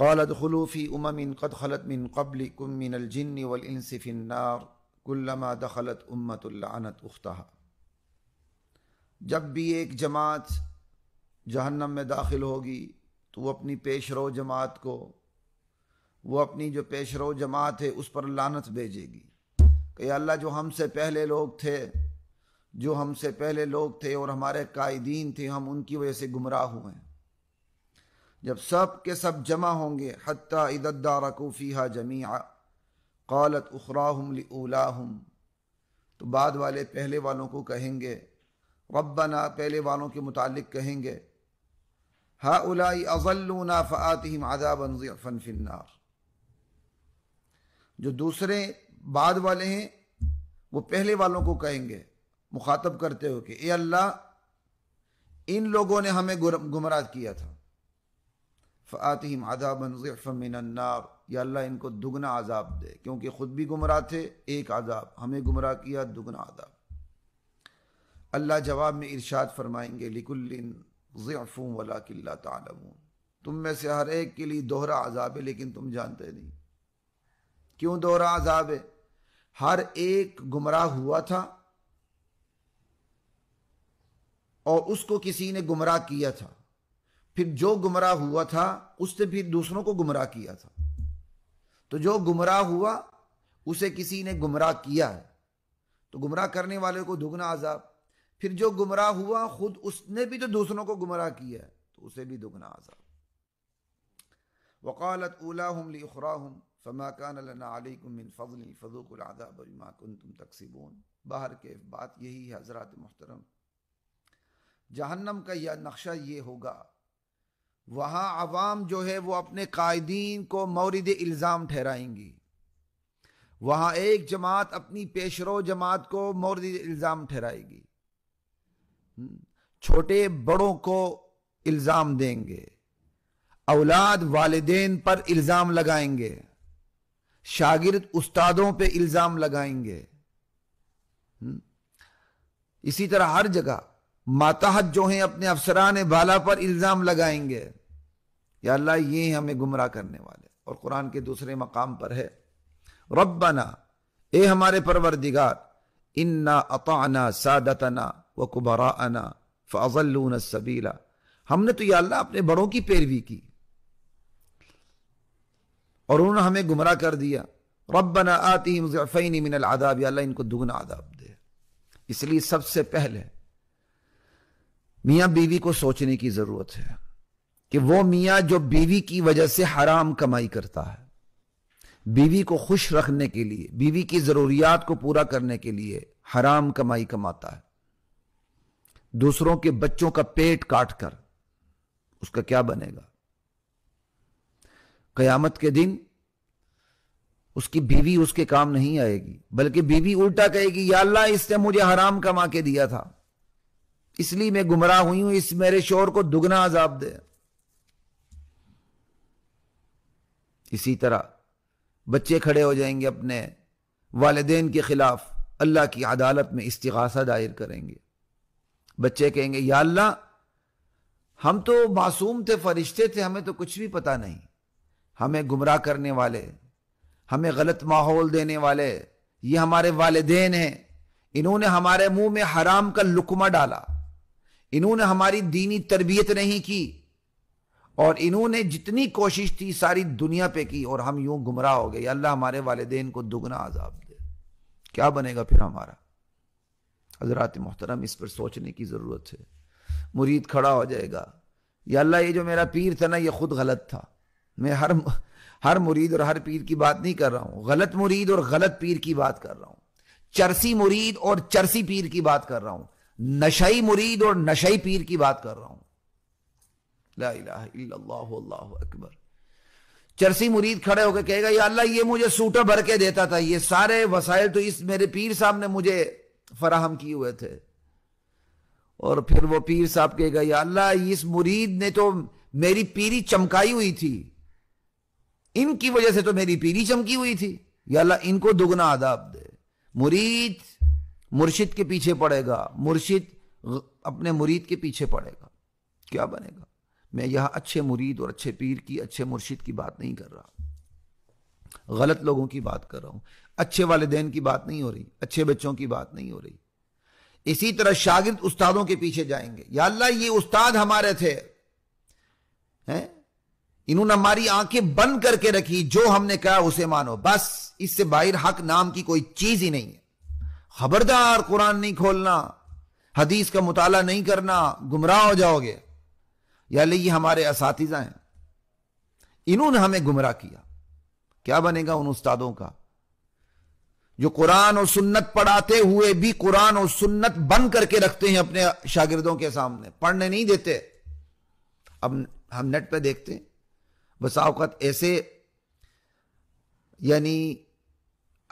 قال ادخلوا في أمم قد خلت من قبلكم من الجن والإنس في النار كلما دخلت أمة لعنت أختها जब भी एक जमात जहन्नम में दाखिल होगी तो वो अपनी पेश रो जमात को वो अपनी जो पेश रो जमात है उस पर लानत भेजेगी कि अल्लाह जो हमसे पहले लोग थे जो हमसे पहले लोग थे और हमारे कायदीन थे हम उनकी वजह से गुमराह हुए हैं जब सब के सब जमा होंगे हती इदद्दा रकूफ़ीहा जमीआ कौलत उखरा हम तो बाद वाले पहले वालों को कहेंगे रब्बना पहले वालों के मुतालिक कहेंगे हा उलाई अजल्लूना फ़ातम आदाबन फ़न फिन्नार जो दूसरे बाद वाले हैं वो पहले वालों को कहेंगे मुखातब करते हुए कि ए अल्लाह इन लोगों ने हमें गुमराह किया था फ़ातहम आदाबन ज़फ़मिनार या अल्लाह इनको दुगना आज़ाब दे क्योंकि ख़ुद भी गुमराह थे एक आज़ाब हमें गुमराह किया दुगना आज़ाब अल्लाह जवाब में इर्शाद फरमाएंगे लिकुल्लिन ज़फ़ू वला किल्ला तलमून तुम में से हर एक के लिए दोहरा आज़ाब है लेकिन तुम जानते नहीं क्यों दोहरा आज़ाब है हर एक गुमराह हुआ था और उसको किसी ने गुमराह किया था फिर जो गुमराह हुआ था उसने फिर दूसरों को गुमराह किया था तो जो गुमराह हुआ उसे किसी ने गुमराह किया है तो गुमराह करने वाले को दुगना आजाब फिर जो गुमराह हुआ खुद उसने भी तो दूसरों को गुमराह किया है तो उसे भी दुगना आजाब वकालत उला हम लिखरा हम फमाकान फ़जल तुम तकसीबून बाहर के बात यही है हजरात मोहतरम जहन्नम का यह नक्शा ये होगा वहाँ आवाम जो है वो अपने कायदीन को मौरद इल्ज़ाम ठहराएंगी वहाँ एक जमात अपनी पेशरो जमात को मौरद इल्ज़ाम ठहराएगी छोटे बड़ों को इल्ज़ाम देंगे औलाद वालदेन पर इल्ज़ाम लगाएंगे शागिर्द उस्तादों पे इल्ज़ाम लगाएंगे इसी तरह हर जगह माताहत जो हैं अपने अफसरान बाला पर इल्ज़ाम लगाएंगे या अल्लाह ये हैं हमें गुमराह करने वाले और कुरान के दूसरे मकाम पर है रब्बना ए हमारे परवरदिगार इन्ना अताना सादतना व कुबराना फ़ज़ल्लून सबीला हमने तो या अल्लाह अपने बड़ों की पैरवी की और उन्होंने हमें गुमराह कर दिया रब्बना आती फ़ैन मिनल आदाब या अल्लाह इनको दुगना आदाब दे इसलिए सबसे पहले मियाँ बीवी को सोचने की ज़रूरत है कि वो मियाँ जो बीवी की वजह से हराम कमाई करता है बीवी को खुश रखने के लिए बीवी की ज़रूरियात को पूरा करने के लिए हराम कमाई कमाता है दूसरों के बच्चों का पेट काट कर उसका क्या बनेगा कयामत के दिन उसकी बीवी उसके काम नहीं आएगी बल्कि बीवी उल्टा कहेगी या अल्लाह इसने मुझे हराम कमा के दिया था इसलिए मैं गुमराह हुई हूं इस मेरे शोर को दुगना आजाब दे इसी तरह बच्चे खड़े हो जाएंगे अपने वालदेन के ख़िलाफ़ अल्लाह की अदालत में इस्तासा दायर करेंगे बच्चे कहेंगे या अल्लाह हम तो मासूम थे फरिश्ते थे हमें तो कुछ भी पता नहीं हमें गुमराह करने वाले हमें गलत माहौल देने वाले ये हमारे वालदेन हैं इन्होंने हमारे मुंह में हराम का लुकमा डाला इन्होंने हमारी दीनी तरबियत नहीं की और इन्होंने जितनी कोशिश थी सारी दुनिया पे की और हम यूं गुमराह हो गए अल्लाह हमारे वालदेन को दुगना आजाब दे क्या बनेगा फिर हमारा हजरात मोहतरम इस पर सोचने की ज़रूरत है मुरीद खड़ा हो जाएगा या अल्लाह ये जो मेरा पीर था ना ये खुद गलत था मैं हर हर मुरीद और हर पीर की बात नहीं कर रहा हूँ गलत मुरीद और गलत पीर की बात कर रहा हूं चरसी मुरीद और चरसी पीर की बात कर रहा हूं नशाई मुरीद और नशाई पीर की बात कर रहा हूँ अकबर चरसी मुरीद खड़े होकर कहेगा या अल्लाह ये मुझे सूटर भर के देता था ये सारे वसाइल तो इस मेरे पीर साहब ने मुझे फराहम किए हुए थे और फिर वो पीर साहब कहेगा या अल्लाह इस मुरीद ने तो मेरी पीरी चमकाई हुई थी इनकी वजह से तो मेरी पीरी चमकी हुई थी या अल्लाह इनको दुगना आदाब दे मुरीद मुर्शिद के पीछे पड़ेगा मुर्शिद अपने मुरीद के पीछे पड़ेगा क्या बनेगा मैं यह अच्छे मुरीद और अच्छे पीर की अच्छे मुर्शिद की बात नहीं कर रहा गलत लोगों की बात कर रहा हूं अच्छे वालदेन की बात नहीं हो रही अच्छे बच्चों की बात नहीं हो रही इसी तरह शागिर्द उस्तादों के पीछे जाएंगे या अल्लाह ये उस्ताद हमारे थे हैं इन्होंने हमारी आंखें बंद करके रखी जो हमने कहा उसे मानो बस इससे बाहर हक नाम की कोई चीज ही नहीं है खबरदार कुरान नहीं खोलना हदीस का मुताला नहीं करना गुमराह हो जाओगे या ये हमारे इसातीजा हैं इन्होंने हमें गुमराह किया क्या बनेगा उन उस्तादों का जो कुरान और सुन्नत पढ़ाते हुए भी कुरान और सुन्नत बंद करके रखते हैं अपने शागिर्दों के सामने पढ़ने नहीं देते अब हम नेट पे देखते बसा ऐसे यानी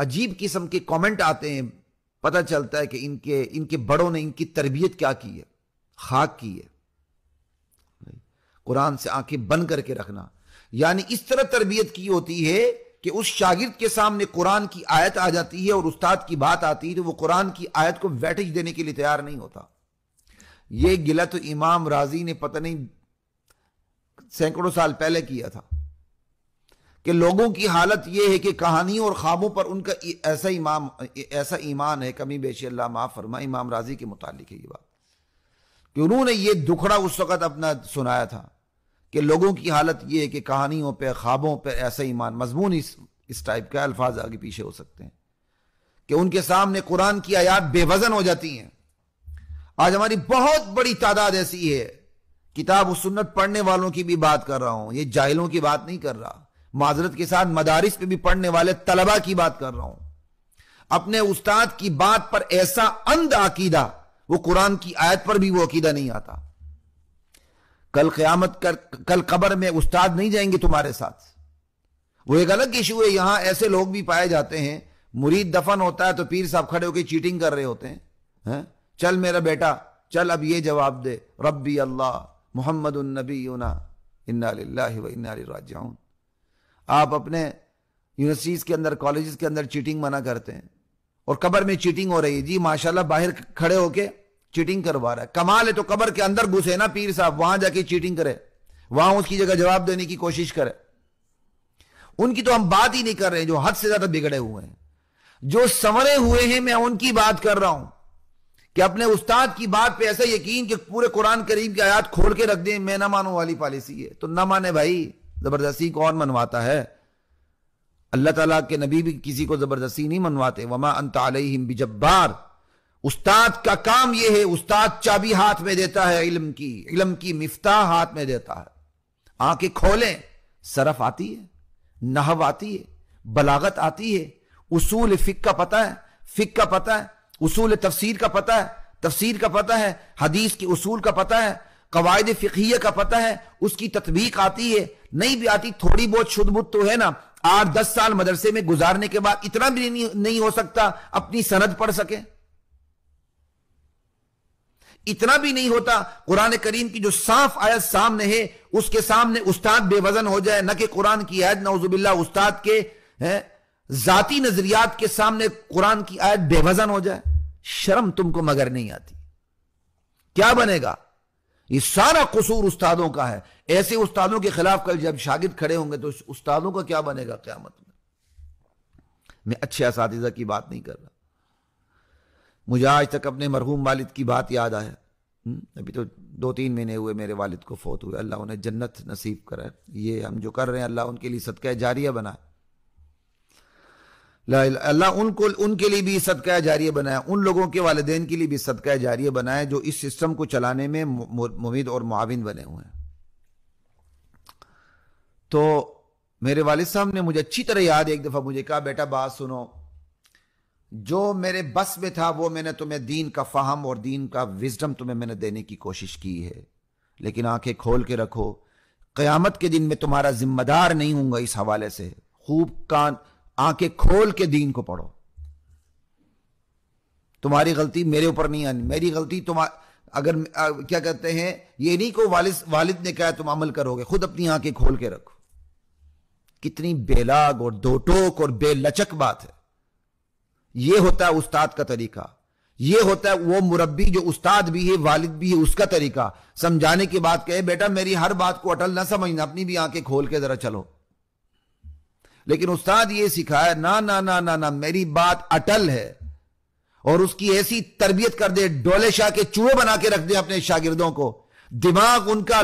अजीब किस्म के कमेंट आते हैं पता चलता है कि इनके इनके बड़ों ने इनकी तरबियत क्या की है खाक की है कुरान से आंखें बंद करके रखना यानी इस तरह तरबियत की होती है कि उस शागिर्द के सामने कुरान की आयत आ जाती है और उस्ताद की बात आती है तो वो कुरान की आयत को वैटेज देने के लिए तैयार नहीं होता ये गिला तो इमाम राजी ने पता नहीं सैकड़ों साल पहले किया था कि लोगों की हालत यह है कि कहानियों और ख्वाबों पर उनका ऐसा इमाम ऐसा ईमान है कमी बेशी अल्लाह माफ़ फरमा इमाम राजी के मुतालिक है ये बात कि उन्होंने ये दुखड़ा उस वक़्त अपना सुनाया था कि लोगों की हालत ये है कि कहानियों पे ख्वाबों पे ऐसा ईमान मजमून इस इस टाइप के अल्फाज आगे पीछे हो सकते हैं कि उनके सामने कुरान की आयात बेवजन हो जाती हैं आज हमारी बहुत बड़ी तादाद ऐसी है किताब सुन्नत पढ़ने वालों की भी बात कर रहा हूं ये जाहिलों की बात नहीं कर रहा माजरत के साथ मदारिस पे भी पढ़ने वाले तलबा की बात कर रहा हूं अपने उस्ताद की बात पर ऐसा अंध अकीदा वो कुरान की आयत पर भी वो अकीदा नहीं आता कल क्यामत कर कल कबर में उस्ताद नहीं जाएंगे तुम्हारे साथ वो एक अलग इशू है यहां ऐसे लोग भी पाए जाते हैं मुरीद दफन होता है तो पीर साहब खड़े होकर चीटिंग कर रहे होते हैं है? चल मेरा बेटा चल अब ये जवाब दे रबी अल्लाह मोहम्मद नबी यूना इन्ना इन्ना आप अपने यूनिवर्सिटीज़ के अंदर कॉलेज के अंदर चीटिंग मना करते हैं और कबर में चीटिंग हो रही है जी माशाल्लाह बाहर खड़े होके चीटिंग करवा रहा है कमाल है तो कबर के अंदर घुसे ना पीर साहब वहां जाके चीटिंग करे वहां उसकी जगह जवाब देने की कोशिश करे उनकी तो हम बात ही नहीं कर रहे जो हद से ज्यादा बिगड़े हुए हैं जो संवरे हुए हैं मैं उनकी बात कर रहा हूं कि अपने उस्ताद की बात पे ऐसा यकीन कि पूरे कुरान करीम की आयात खोल के रख दें मैं ना मानू वाली पॉलिसी है तो ना माने भाई जबरदस्ती कौन मनवाता है अल्लाह ताला के नबी भी किसी को जबरदस्ती नहीं मनवाते वमा अंत अलहिम बिजब्बार उस्ताद का काम यह है उस्ताद चाबी हाथ में देता है इलम की इलम की मिफ्ता हाथ में देता है आंखें खोलें सरफ आती है नहव आती है बलागत आती है उसूल फिक का पता है फिक का पता है उसूल तफसीर का पता है तफसीर का पता है हदीस के उसूल का पता है कवायद फ़िकिय का पता है उसकी तदबीक आती है नहीं भी आती थोड़ी बहुत बुद्ध तो है ना आठ दस साल मदरसे में गुजारने के बाद इतना भी नहीं, नहीं हो सकता अपनी सनद पढ़ सके इतना भी नहीं होता कुरान करीम की जो साफ आयत सामने है उसके सामने उस्ताद बेवजन हो जाए न कि कुरान की आयत नवजुबिल्ला उस्ताद के हैं नजरियात के सामने कुरान की आयत बेवजन हो जाए शर्म तुमको मगर नहीं आती क्या बनेगा ये सारा कसूर उस्तादों का है ऐसे उस्तादों के खिलाफ कल जब शागिद खड़े होंगे तो उस्तादों का क्या बनेगा क्या मैं अच्छे इस की बात नहीं कर रहा मुझे आज तक अपने मरहूम वालिद की बात याद आया हम्म? अभी तो दो तीन महीने हुए मेरे वालिद को फोत हुए अल्लाह उन्हें जन्नत नसीब कराए ये हम जो कर रहे हैं अल्लाह उनके लिए सदका जारिया बनाए अल्लाह उनको उनके लिए भी सदका जारिया बनाए उन लोगों के वालदेन के लिए भी सदका जारिया बनाए जो इस सिस्टम को चलाने में मुमिद और मुआविन बने हुए हैं तो मेरे वालिद साहब ने मुझे अच्छी तरह याद एक दफ़ा मुझे कहा बेटा बात सुनो जो मेरे बस में था वो मैंने तुम्हें दीन का फाहम और दीन का विजडम तुम्हें मैंने देने की कोशिश की है लेकिन आंखें खोल के रखो क़यामत के दिन में तुम्हारा जिम्मेदार नहीं हूंगा इस हवाले से खूब कान आंखें खोल के दीन को पढ़ो तुम्हारी गलती मेरे ऊपर नहीं आनी मेरी गलती तुम्हारा अगर आ, क्या कहते हैं ये नहीं को वालिद वालिद ने कहा तुम अमल करोगे खुद अपनी आंखें खोल के रखो कितनी बेलाग और दो टोक और बेलचक बात है ये होता है उस्ताद का तरीका ये होता है वो मुरब्बी जो उस्ताद भी है वालिद भी है उसका तरीका समझाने के बाद कहे बेटा मेरी हर बात को अटल ना समझना अपनी भी आंखें खोल के जरा चलो लेकिन उस्ताद ये सिखाया ना ना ना ना ना मेरी बात अटल है और उसकी ऐसी तरबियत कर दे डोले शाह के चूहे बना के रख दे अपने शागिर्दों को दिमाग उनका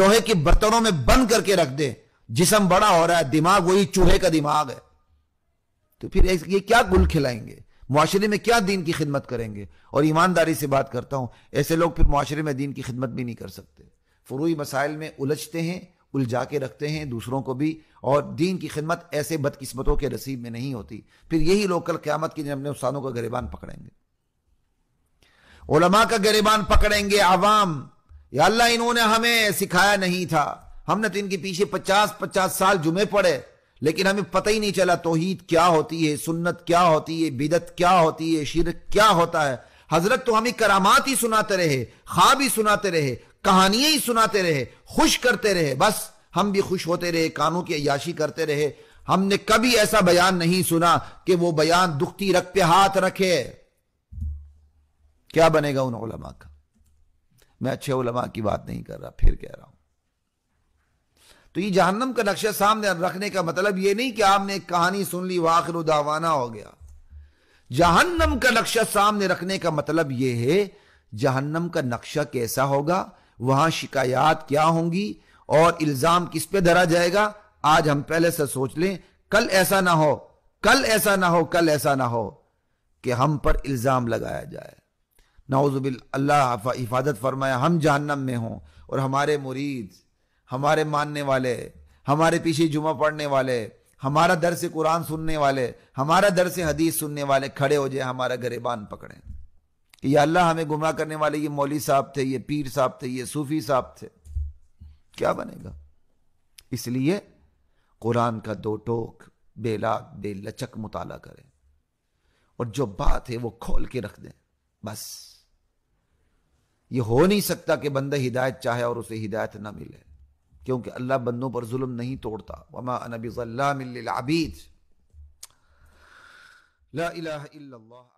लोहे के बर्तनों में बंद करके रख दे जिसम बड़ा हो रहा है दिमाग वही चूहे का दिमाग है तो फिर ये क्या गुल खिलाएंगे माशरे में क्या दीन की खिदमत करेंगे और ईमानदारी से बात करता हूं ऐसे लोग फिर माशरे में दीन की खिदमत भी नहीं कर सकते फ़रूई मसाइल में उलझते हैं उलझा के रखते हैं दूसरों को भी और दीन की खिदमत ऐसे बदकिस्मतों के नसीब में नहीं होती फिर यही लोग कल क़्यामत की अपने उस्तादों का गरीबान पकड़ेंगे ओलमा का गरेबान पकड़ेंगे आवाम या अल्लाह इन्होंने हमें सिखाया नहीं था हमने तो इनके पीछे पचास पचास साल जुमे पड़े लेकिन हमें पता ही नहीं चला तोहीद क्या होती है सुन्नत क्या होती है बिदत क्या होती है शिरक क्या होता है हजरत तो हमें करामात ही सुनाते रहे ख्वाब ही सुनाते रहे कहानियां ही सुनाते रहे खुश करते रहे बस हम भी खुश होते रहे कानों की अयाशी करते रहे हमने कभी ऐसा बयान नहीं सुना कि वो बयान दुखती रख पे हाथ रखे क्या बनेगा उन उलमा का मैं अच्छे उलमा की बात नहीं कर रहा फिर कह रहा हूं तो ये जहन्नम का नक्शा सामने रखने का मतलब ये नहीं कि आपने एक कहानी सुन ली वाखिर दावाना हो गया जहन्नम का नक्शा सामने रखने का मतलब ये है जहन्नम का नक्शा कैसा होगा वहां शिकायत क्या होंगी और इल्जाम किस पे धरा जाएगा आज हम पहले से सोच लें कल ऐसा ना हो कल ऐसा ना हो कल ऐसा ना हो कि हम पर इल्ज़ाम लगाया जाए नाउज़बिल हिफाजत फरमाया हम जहन्नम में हों और हमारे मुरीद हमारे मानने वाले हमारे पीछे जुमा पढ़ने वाले हमारा दर से कुरान सुनने वाले हमारा दर से हदीस सुनने वाले खड़े हो जाए हमारा गरेबान पकड़े कि या अल्लाह हमें गुमराह करने वाले ये मौली साहब थे ये पीर साहब थे ये सूफी साहब थे क्या बनेगा इसलिए कुरान का दो टोक बेलाक बेलचक मुताला करें और जो बात है वो खोल के रख दें बस ये हो नहीं सकता कि बंदा हिदायत चाहे और उसे हिदायत ना मिले क्योंकि अल्लाह बंदों पर जुल्म नहीं तोड़ता वमा नबी आबीद ला